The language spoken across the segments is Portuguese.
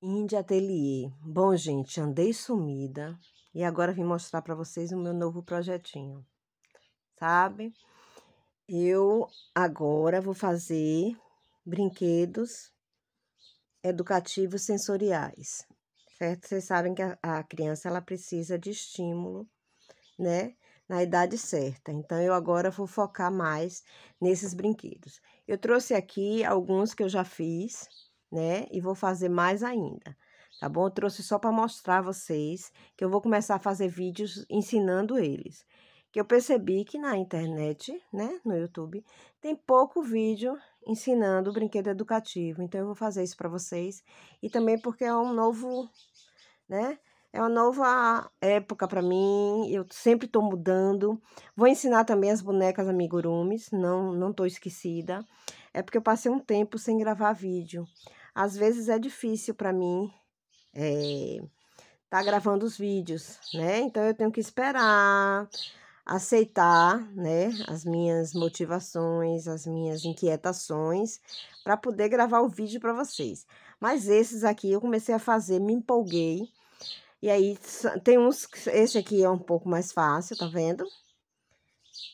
Índia Ateliê. Bom, gente, andei sumida e agora vim mostrar para vocês o meu novo projetinho. Sabe? Eu agora vou fazer brinquedos educativos sensoriais. Certo? Vocês sabem que a, a criança ela precisa de estímulo, né? Na idade certa. Então eu agora vou focar mais nesses brinquedos. Eu trouxe aqui alguns que eu já fiz, né? E vou fazer mais ainda, tá bom? Eu trouxe só para mostrar a vocês que eu vou começar a fazer vídeos ensinando eles. Que eu percebi que na internet, né, no YouTube, tem pouco vídeo ensinando brinquedo educativo. Então, eu vou fazer isso para vocês. E também porque é um novo, né? É uma nova época para mim, eu sempre estou mudando. Vou ensinar também as bonecas amigurumis, não não estou esquecida. É porque eu passei um tempo sem gravar vídeo. Às vezes é difícil para mim é, tá gravando os vídeos, né? Então eu tenho que esperar, aceitar, né, as minhas motivações, as minhas inquietações para poder gravar o vídeo para vocês. Mas esses aqui eu comecei a fazer, me empolguei. E aí tem uns esse aqui é um pouco mais fácil, tá vendo?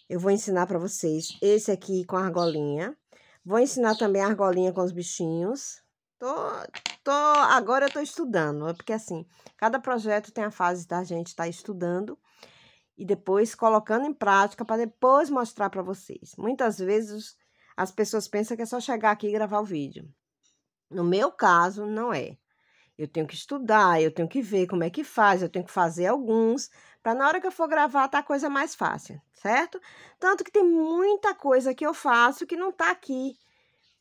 Eu vou ensinar para vocês esse aqui com a argolinha. Vou ensinar também a argolinha com os bichinhos, Tô, tô, agora eu tô estudando, é porque assim, cada projeto tem a fase da gente estar tá estudando e depois colocando em prática para depois mostrar para vocês. Muitas vezes as pessoas pensam que é só chegar aqui e gravar o vídeo. No meu caso, não é. Eu tenho que estudar, eu tenho que ver como é que faz, eu tenho que fazer alguns, para na hora que eu for gravar tá a coisa mais fácil, certo? Tanto que tem muita coisa que eu faço que não tá aqui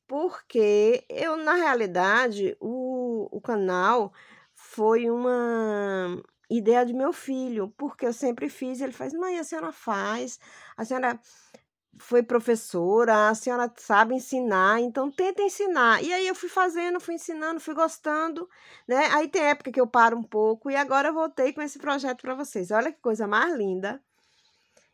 porque eu, na realidade, o, o canal foi uma ideia de meu filho, porque eu sempre fiz. Ele faz, mãe, a senhora faz, a senhora foi professora, a senhora sabe ensinar, então tenta ensinar. E aí eu fui fazendo, fui ensinando, fui gostando, né? Aí tem época que eu paro um pouco e agora eu voltei com esse projeto para vocês. Olha que coisa mais linda.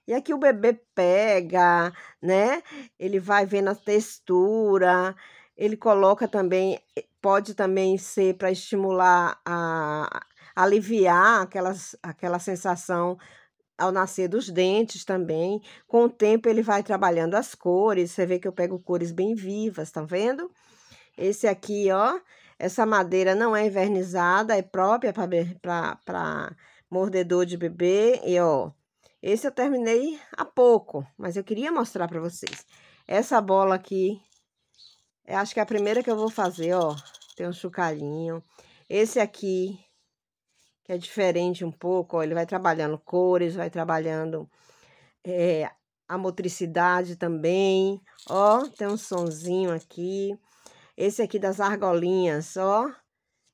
E aqui o bebê pega, né? Ele vai vendo a textura, ele coloca também, eh, pode também ser para estimular a aliviar aquelas, aquela sensação ao nascer dos dentes também. Com o tempo ele vai trabalhando as cores. Você vê que eu pego cores bem vivas, tá vendo? Esse aqui, ó, essa madeira não é envernizada, é própria para mordedor de bebê. E, ó, esse eu terminei há pouco, mas eu queria mostrar para vocês. Essa bola aqui, é, acho que é a primeira que eu vou fazer, ó. Tem um chocalhinho. Esse aqui, que é diferente um pouco, ó, ele vai trabalhando cores, vai trabalhando é, a motricidade também. Ó, tem um sonzinho aqui. Esse aqui das argolinhas, ó.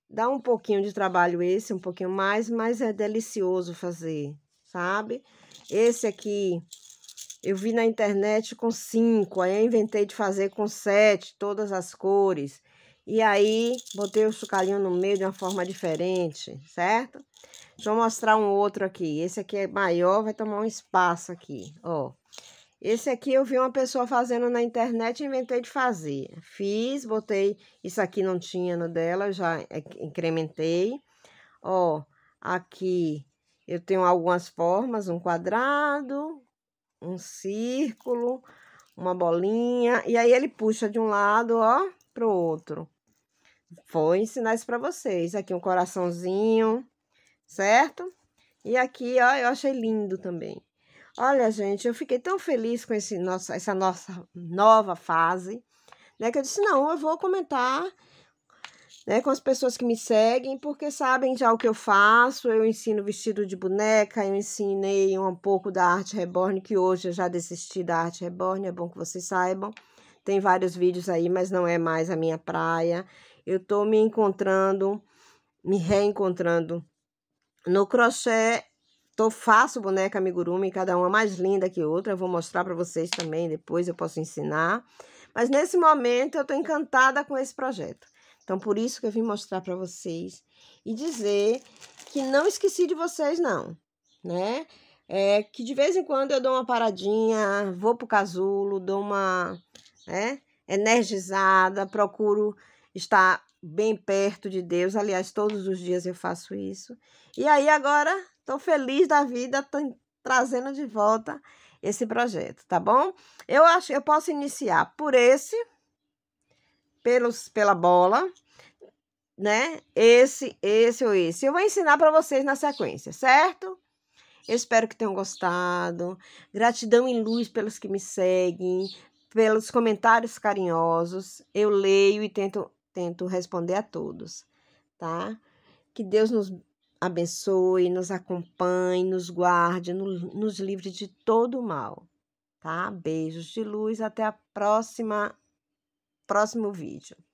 Dá um pouquinho de trabalho esse, um pouquinho mais, mas é delicioso fazer sabe? Esse aqui eu vi na internet com cinco, aí eu inventei de fazer com sete, todas as cores. E aí, botei o sucarinho no meio de uma forma diferente, certo? Deixa eu mostrar um outro aqui. Esse aqui é maior, vai tomar um espaço aqui, ó. Esse aqui eu vi uma pessoa fazendo na internet e inventei de fazer. Fiz, botei... Isso aqui não tinha no dela, já é, incrementei. Ó, aqui eu tenho algumas formas, um quadrado, um círculo, uma bolinha, e aí ele puxa de um lado, ó, pro outro. Vou ensinar isso para vocês. Aqui um coraçãozinho, certo? E aqui, ó, eu achei lindo também. Olha, gente, eu fiquei tão feliz com esse nosso, essa nossa nova fase, né? Que eu disse, não, eu vou comentar né, com as pessoas que me seguem, porque sabem já o que eu faço. Eu ensino vestido de boneca, eu ensinei um pouco da arte reborn, que hoje eu já desisti da arte reborn, é bom que vocês saibam. Tem vários vídeos aí, mas não é mais a minha praia. Eu tô me encontrando, me reencontrando no crochê. Tô, faço boneca amigurumi, cada uma mais linda que outra. Eu vou mostrar para vocês também, depois eu posso ensinar. Mas nesse momento eu tô encantada com esse projeto. Então, por isso que eu vim mostrar para vocês e dizer que não esqueci de vocês, não, né? É que de vez em quando eu dou uma paradinha, vou pro casulo, dou uma, né, energizada, procuro estar bem perto de Deus. Aliás, todos os dias eu faço isso. E aí agora estou feliz da vida, tô trazendo de volta esse projeto, tá bom? Eu acho, eu posso iniciar por esse pelos, pela bola, né? Esse, esse ou esse. Eu vou ensinar para vocês na sequência, certo? Eu espero que tenham gostado. Gratidão em luz pelos que me seguem, pelos comentários carinhosos. Eu leio e tento, tento responder a todos, tá? Que Deus nos abençoe, nos acompanhe, nos guarde, nos, nos livre de todo o mal. Tá? Beijos de luz, até a próxima próximo vídeo.